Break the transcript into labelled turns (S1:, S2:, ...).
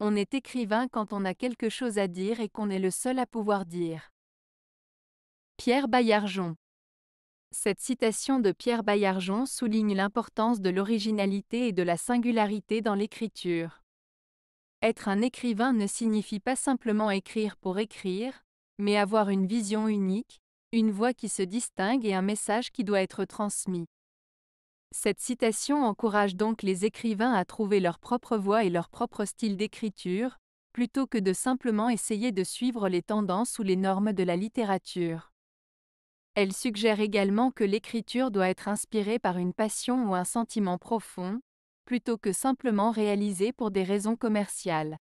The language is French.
S1: On est écrivain quand on a quelque chose à dire et qu'on est le seul à pouvoir dire. Pierre Bayarjon Cette citation de Pierre Bayarjon souligne l'importance de l'originalité et de la singularité dans l'écriture. Être un écrivain ne signifie pas simplement écrire pour écrire, mais avoir une vision unique, une voix qui se distingue et un message qui doit être transmis. Cette citation encourage donc les écrivains à trouver leur propre voie et leur propre style d'écriture, plutôt que de simplement essayer de suivre les tendances ou les normes de la littérature. Elle suggère également que l'écriture doit être inspirée par une passion ou un sentiment profond, plutôt que simplement réalisée pour des raisons
S2: commerciales.